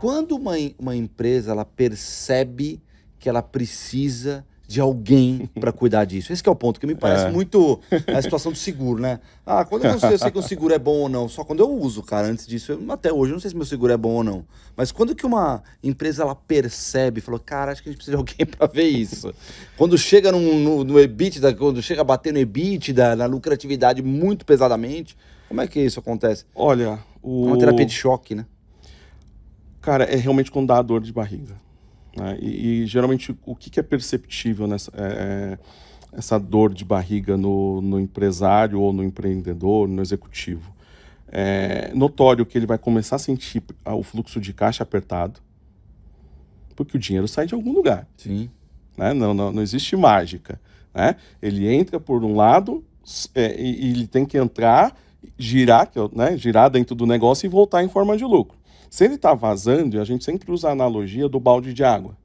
Quando uma, uma empresa ela percebe que ela precisa de alguém para cuidar disso. Esse é o ponto que me parece é. muito a situação do seguro, né? Ah, quando eu, sei, eu sei que o seguro é bom ou não, só quando eu uso, cara, antes disso, eu, até hoje eu não sei se meu seguro é bom ou não. Mas quando que uma empresa ela percebe, falou, cara, acho que a gente precisa de alguém para ver isso. quando chega no no, no EBITDA, quando chega a bater no EBITDA, na lucratividade muito pesadamente, como é que isso acontece? Olha, o... É uma terapia de choque, né? cara, é realmente quando dá a dor de barriga. Né? E, e, geralmente o que, que é perceptível nessa é, é, essa dor de barriga no, no empresário ou no empreendedor, no executivo? É notório que ele vai começar a sentir o fluxo de caixa apertado, porque o dinheiro sai de algum lugar. Sim. Né? Não, não, não existe mágica. Né? Ele entra por um lado é, e ele tem que entrar girar, né, girar dentro do negócio e voltar em forma de lucro. Se ele está vazando, a gente sempre usa a analogia do balde de água.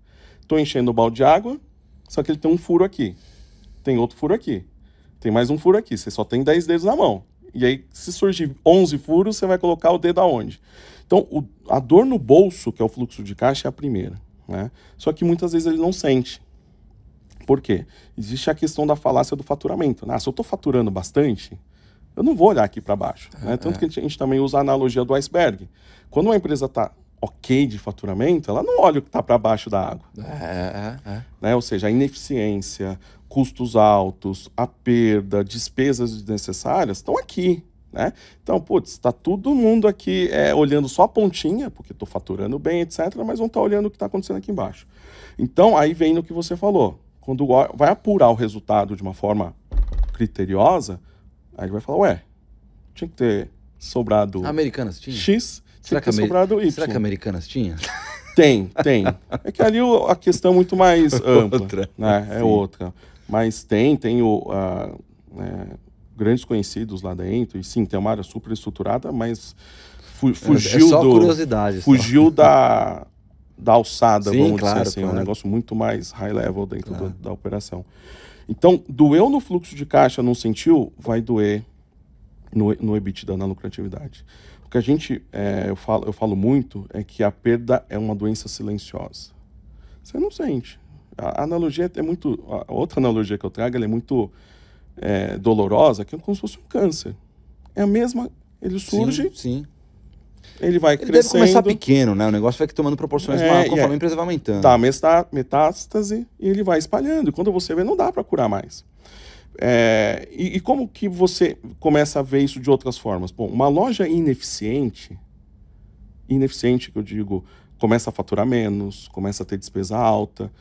Estou enchendo o balde de água, só que ele tem um furo aqui, tem outro furo aqui, tem mais um furo aqui. Você só tem 10 dedos na mão. E aí, se surgir 11 furos, você vai colocar o dedo aonde? Então, o, a dor no bolso, que é o fluxo de caixa, é a primeira. Né? Só que muitas vezes ele não sente. Por quê? Existe a questão da falácia do faturamento. Né? Ah, se eu estou faturando bastante, eu não vou olhar aqui para baixo. Né? É, Tanto é. que a gente, a gente também usa a analogia do iceberg. Quando uma empresa está ok de faturamento, ela não olha o que está para baixo da água. É, é, é. Né? Ou seja, a ineficiência, custos altos, a perda, despesas desnecessárias estão aqui. Né? Então, putz, está todo mundo aqui é, olhando só a pontinha, porque estou faturando bem, etc., mas não está olhando o que está acontecendo aqui embaixo. Então, aí vem no que você falou. Quando vai apurar o resultado de uma forma criteriosa, Aí a gente vai falar, ué, tinha que ter sobrado. Americanas tinha? X, será que, ter Ameri... sobrado Y. Será que Americanas tinha? Tem, tem. É que ali a questão é muito mais ampla. Outra. Né? É Sim. outra. Mas tem, tem o, uh, grandes conhecidos lá dentro. E sim, tem uma área super estruturada, mas fu é, fugiu é, é só do. Curiosidade, fugiu só. da da alçada, Sim, vamos claro, dizer assim. Claro. É um negócio muito mais high level dentro claro. da, da operação. Então, doeu no fluxo de caixa, não sentiu? Vai doer no, no EBITDA, na lucratividade. O que a gente, é, eu, falo, eu falo muito, é que a perda é uma doença silenciosa. Você não sente. A analogia é muito. A outra analogia que eu trago é muito é, dolorosa, que é como se fosse um câncer. É a mesma. Ele surge, sim, sim. Ele vai ele crescendo. Deve começar pequeno, né? O negócio vai tomando proporções é, maiores conforme é. a empresa vai aumentando. Tá, metástase e ele vai espalhando. Quando você vê, não dá para curar mais. É, e, e, como que você começa a ver isso de outras formas? Bom, uma loja ineficiente, ineficiente que eu digo, começa a faturar menos, começa a ter despesa alta,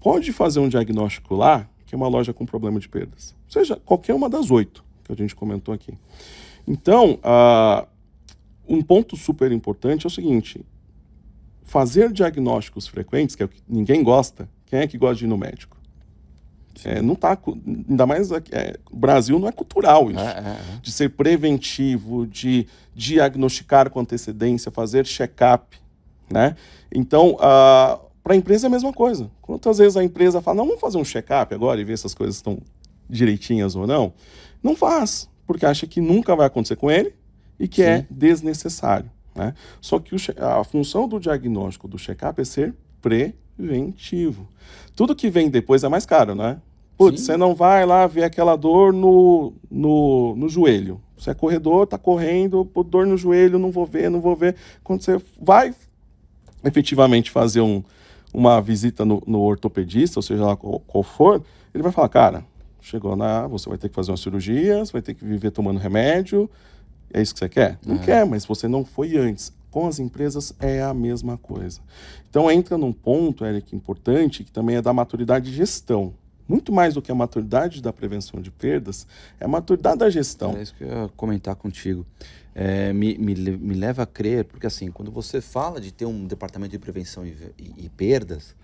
pode fazer um diagnóstico lá, que é uma loja com problema de perdas. Ou seja, qualquer uma das oito que a gente comentou aqui. Então, ah, um ponto super importante é o seguinte: fazer diagnósticos frequentes, que é o que ninguém gosta, quem é que gosta de ir no médico? É, não tá, ainda mais aqui, é, Brasil não é cultural isso. É, é, é, de ser preventivo, de diagnosticar com antecedência, fazer check-up. Né? Então, para a empresa é a mesma coisa. Quantas vezes a empresa fala, não, vamos fazer um check-up agora e ver se as coisas estão direitinhas ou não? Não faz, porque acha que nunca vai acontecer com ele e que é Sim. é desnecessário. Né? Só que o, a função do diagnóstico do check-up é ser preventivo. Tudo que vem depois é mais caro, né? Putz, você não vai lá ver aquela dor no, no, no joelho. Você é corredor, tá correndo, por dor no joelho, não vou ver, não vou ver. Quando você vai efetivamente fazer um, uma visita no, no ortopedista, ou seja lá qual, qual, for, ele vai falar, cara, chegou na, você vai ter que fazer uma cirurgia, você vai ter que viver tomando remédio, é isso que você quer? Não é. quer, mas você não foi antes. Com as empresas é a mesma coisa. Então entra num ponto, Eric, importante, que também é da maturidade de gestão. Muito mais do que a maturidade da prevenção de perdas, é a maturidade da gestão. É isso que eu ia comentar contigo. É, me, me, me, leva a crer, porque assim, quando você fala de ter um departamento de prevenção e, e, e perdas,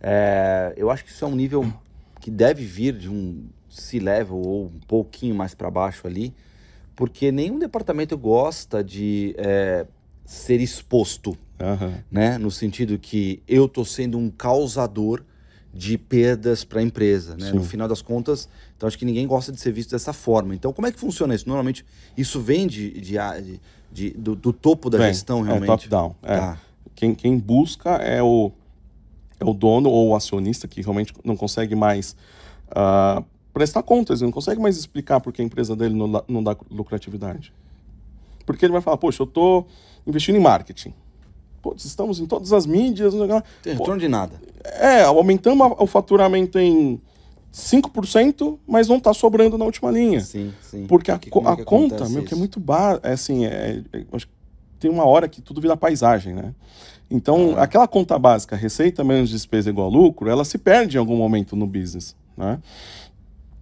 é, eu acho que isso é um nível que deve vir de um C-level ou um pouquinho mais para baixo ali, porque nenhum departamento gosta de é, ser exposto, uhum. né? No sentido que eu tô sendo um causador de perdas para a empresa, né? No final das contas, então acho que ninguém gosta de ser visto dessa forma. Então, como é que funciona isso? Normalmente, isso vem de, de, de, de do, do, topo da Bem, gestão, é, realmente? É top-down. É. Tá. Quem, quem busca é o, é o dono ou o acionista que realmente não consegue mais uh, prestar contas, ele não consegue mais explicar por que a empresa dele não dá, não dá lucratividade. Porque ele vai falar, poxa, eu estou investindo em marketing. Putz, estamos em todas as mídias. Não... Tem retorno de nada. É, aumentamos o faturamento em 5%, mas não está sobrando na última linha. Sim, sim. Porque é que, a, conta, meu, isso? que é muito bar... É, assim, é, é, tem uma hora que tudo vira paisagem, né? Então, ah. aquela conta básica, receita menos despesa igual lucro, ela se perde em algum momento no business, né?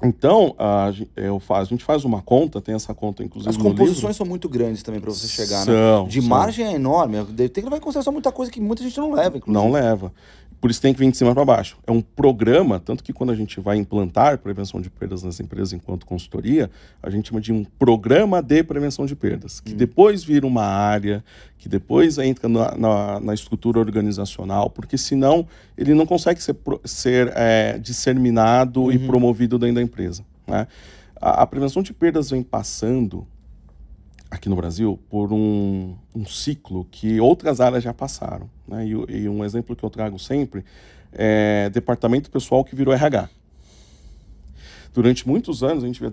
Então, a, eu faz, a gente faz uma conta, tem essa conta inclusive. As composições são muito grandes também para você chegar, né? são, né? De são. margem é enorme. Tem que levar em consideração muita coisa que muita gente não leva, inclusive. Não leva. Por isso tem que vir de cima para baixo. É um programa, tanto que quando a gente vai implantar prevenção de perdas nas empresas enquanto consultoria, a gente chama de um programa de prevenção de perdas, que hum. depois vira uma área, que depois entra na, na, na, estrutura organizacional, porque senão ele não consegue ser, ser é, disseminado uhum. e promovido dentro da empresa. Né? A, a prevenção de perdas vem passando aqui no Brasil por um, um, ciclo que outras áreas já passaram. Né? E, e, um exemplo que eu trago sempre é departamento pessoal que virou RH. Durante muitos anos a gente via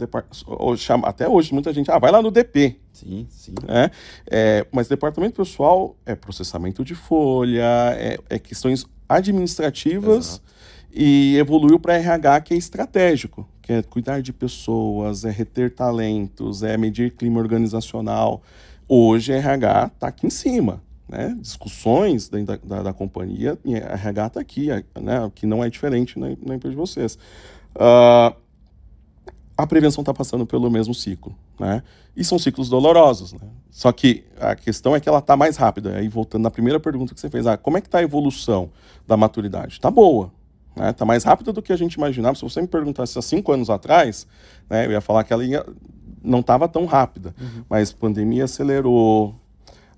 até hoje muita gente ah vai lá no DP sim sim é, é mas departamento pessoal é processamento de folha é, é questões administrativas Exato e evoluiu para RH, que é estratégico, que é cuidar de pessoas, é reter talentos, é medir clima organizacional. Hoje, RH está aqui em cima. Né? Discussões da, da, da companhia, RH está aqui, né? que não é diferente na, na empresa de vocês. Uh, a prevenção está passando pelo mesmo ciclo, né? E são ciclos dolorosos, né? Só que a questão é que ela está mais rápida. Aí voltando na primeira pergunta que você fez, ah, como é que está a evolução da maturidade? Está boa, né? Tá mais rápida do que a gente imaginava. Se você me perguntasse há cinco anos atrás, né, eu ia falar que ela ia... não estava tão rápida. Uhum. Mas pandemia acelerou,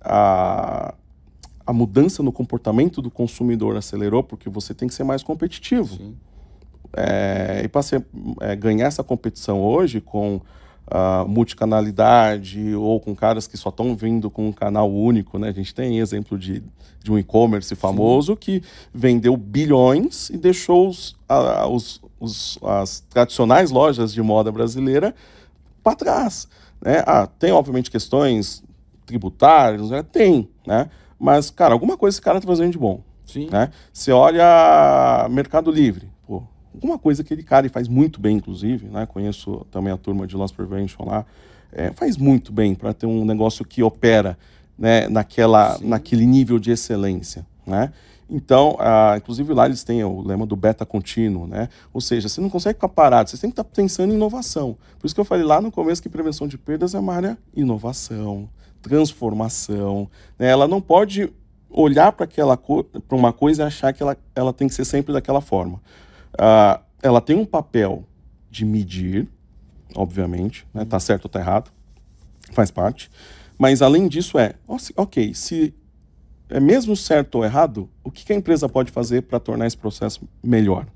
a, a mudança no comportamento do consumidor acelerou, porque você tem que ser mais competitivo. É, e para é, ganhar essa competição hoje com uh, multicanalidade ou com caras que só estão vindo com um canal único, né? A gente tem exemplo de, de um e-commerce famoso Sim. que vendeu bilhões e deixou os, os, os, as tradicionais lojas de moda brasileira para trás. Né? Ah, tem, obviamente, questões tributárias, né? tem, né? Mas, cara, alguma coisa esse cara tá fazendo de bom. Sim. Né? Você olha Mercado Livre, uma coisa que ele, cara, e faz muito bem, inclusive, né? Conheço também a turma de Loss Prevention lá. É, faz muito bem para ter um negócio que opera né, naquela, naquele nível de excelência, né? Então, ah, inclusive lá eles têm o lema do beta contínuo, né? Ou seja, você não consegue ficar parado, você tem que estar tá pensando em inovação. Por isso que eu falei lá no começo que prevenção de perdas é uma área inovação, transformação. Né? Ela não pode olhar para co uma coisa e achar que ela, ela tem que ser sempre daquela forma. Ah, ela tem um papel de medir, obviamente, né? tá certo ou tá errado, faz parte. Mas além disso é, ok, se é mesmo certo ou errado, o que a empresa pode fazer para tornar esse processo melhor?